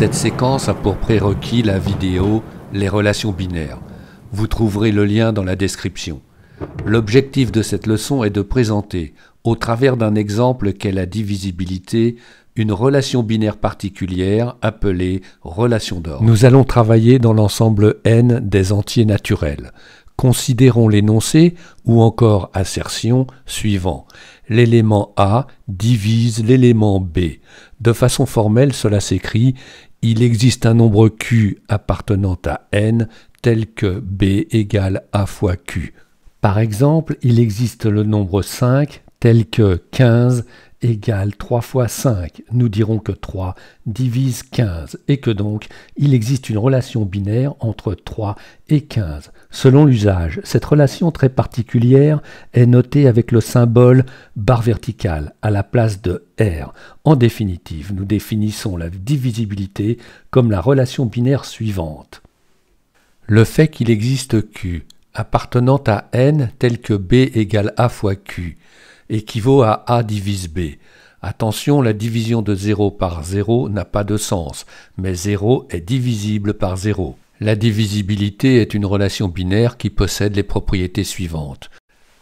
Cette séquence a pour prérequis la vidéo Les relations binaires. Vous trouverez le lien dans la description. L'objectif de cette leçon est de présenter, au travers d'un exemple qu'est la divisibilité, une relation binaire particulière appelée relation d'ordre. Nous allons travailler dans l'ensemble n des entiers naturels. Considérons l'énoncé ou encore assertion suivant. L'élément A divise l'élément B. De façon formelle, cela s'écrit il existe un nombre q appartenant à n tel que b égale a fois q. Par exemple, il existe le nombre 5 tel que 15 égale 3 fois 5. Nous dirons que 3 divise 15 et que donc il existe une relation binaire entre 3 et 15. Selon l'usage, cette relation très particulière est notée avec le symbole barre verticale à la place de R. En définitive, nous définissons la divisibilité comme la relation binaire suivante. Le fait qu'il existe Q appartenant à n tel que B égale A fois Q équivaut à A divise B. Attention, la division de 0 par 0 n'a pas de sens, mais 0 est divisible par 0. La divisibilité est une relation binaire qui possède les propriétés suivantes.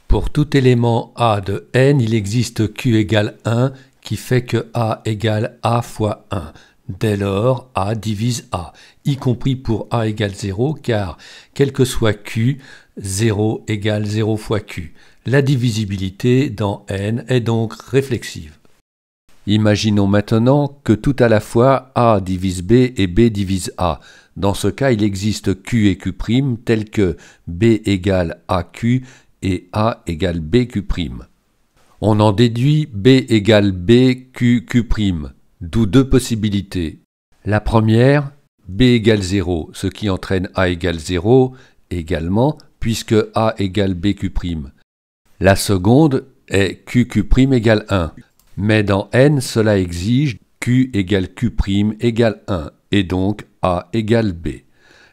Pour tout élément A de n, il existe Q égale 1 qui fait que A égale A fois 1. Dès lors, A divise A, y compris pour A égale 0, car, quel que soit Q, 0 égale 0 fois q. La divisibilité dans n est donc réflexive. Imaginons maintenant que tout à la fois a divise b et b divise a. Dans ce cas, il existe q et q' tels que b égale aq et a égale bq'. On en déduit b égale bqq', d'où deux possibilités. La première, b égale 0, ce qui entraîne a égale 0, également puisque A égale BQ'. La seconde est QQ' égale 1. Mais dans N, cela exige Q égale Q' égale 1, et donc A égale B.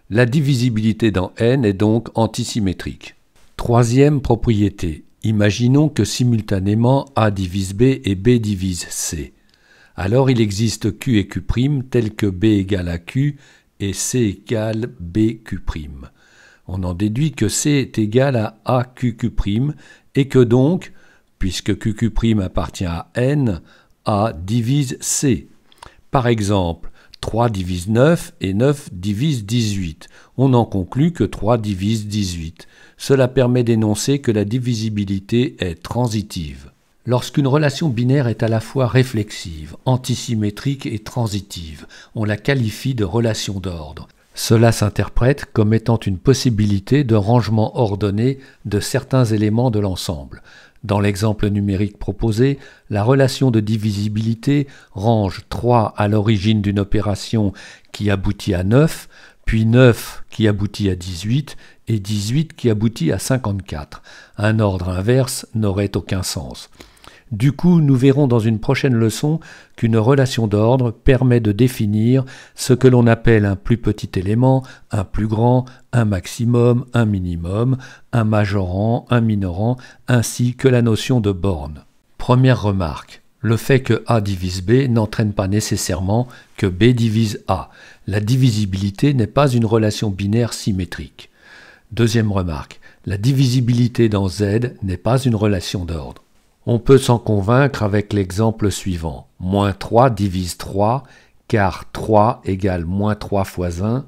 La divisibilité dans N est donc antisymétrique. Troisième propriété. Imaginons que simultanément A divise B et B divise C. Alors il existe Q et Q' tels que B égale à Q et C égale BQ'. On en déduit que C est égal à AQQ' et que donc, puisque QQ' appartient à N, A divise C. Par exemple, 3 divise 9 et 9 divise 18. On en conclut que 3 divise 18. Cela permet d'énoncer que la divisibilité est transitive. Lorsqu'une relation binaire est à la fois réflexive, antisymétrique et transitive, on la qualifie de relation d'ordre. Cela s'interprète comme étant une possibilité de rangement ordonné de certains éléments de l'ensemble. Dans l'exemple numérique proposé, la relation de divisibilité range 3 à l'origine d'une opération qui aboutit à 9, puis 9 qui aboutit à 18 et 18 qui aboutit à 54. Un ordre inverse n'aurait aucun sens. Du coup, nous verrons dans une prochaine leçon qu'une relation d'ordre permet de définir ce que l'on appelle un plus petit élément, un plus grand, un maximum, un minimum, un majorant, un minorant, ainsi que la notion de borne. Première remarque. Le fait que A divise B n'entraîne pas nécessairement que B divise A. La divisibilité n'est pas une relation binaire symétrique. Deuxième remarque. La divisibilité dans Z n'est pas une relation d'ordre. On peut s'en convaincre avec l'exemple suivant. Moins 3 divise 3, car 3 égale moins 3 fois 1,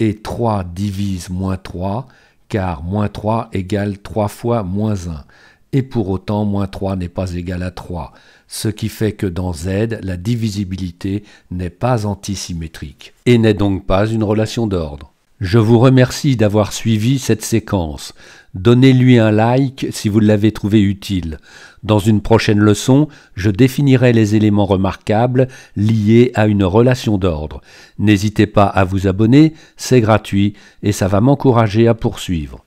et 3 divise moins 3, car moins 3 égale 3 fois moins 1. Et pour autant, moins 3 n'est pas égal à 3, ce qui fait que dans Z, la divisibilité n'est pas antisymétrique, et n'est donc pas une relation d'ordre. Je vous remercie d'avoir suivi cette séquence. Donnez-lui un like si vous l'avez trouvé utile. Dans une prochaine leçon, je définirai les éléments remarquables liés à une relation d'ordre. N'hésitez pas à vous abonner, c'est gratuit et ça va m'encourager à poursuivre.